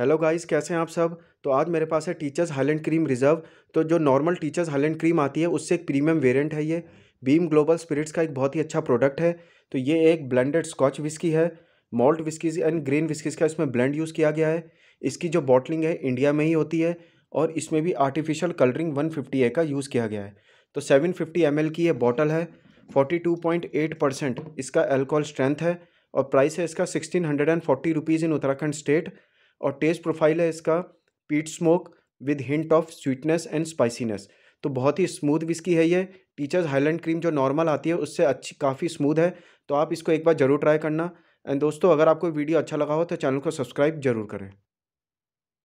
hello guys कैसे हैं आप सब तो आज मेरे पास है टीचर्स हाइलैंड क्रीम रिजर्व तो जो नॉर्मल टीचर्स हाइलैंड क्रीम आती है उससे एक प्रीमियम वेरिएंट है ये बीम ग्लोबल स्पिरिट्स का एक बहुत ही अच्छा प्रोडक्ट है तो ये एक ब्लेंडेड स्कॉच विस्की है malt whiskies and green whiskies का इसमें ब्लेंड यूज़ किया गया है इसकी जो बॉटलिंग है इंडिया में ही होती है और इसमें भी artificial colouring one fifty A का यूज़ किया गया है तो सेवन फिफ्टी एम एल की ये बॉटल है forty two point eight percent इसका एल्कोहल स्ट्रेंथ है और प्राइस है इसका sixteen hundred and forty rupees in Uttarakhand state और टेस्ट प्रोफाइल है इसका peat smoke with hint of sweetness and spiciness तो बहुत ही स्मूथ विस्की है ये टीचर्स हाईलैंड क्रीम जो नॉर्मल आती है उससे अच्छी काफ़ी स्मूथ है तो आप इसको एक बार ज़रूर ट्राई करना एंड दोस्तों अगर आपको वीडियो अच्छा लगा हो तो चैनल को सब्सक्राइब जरूर करें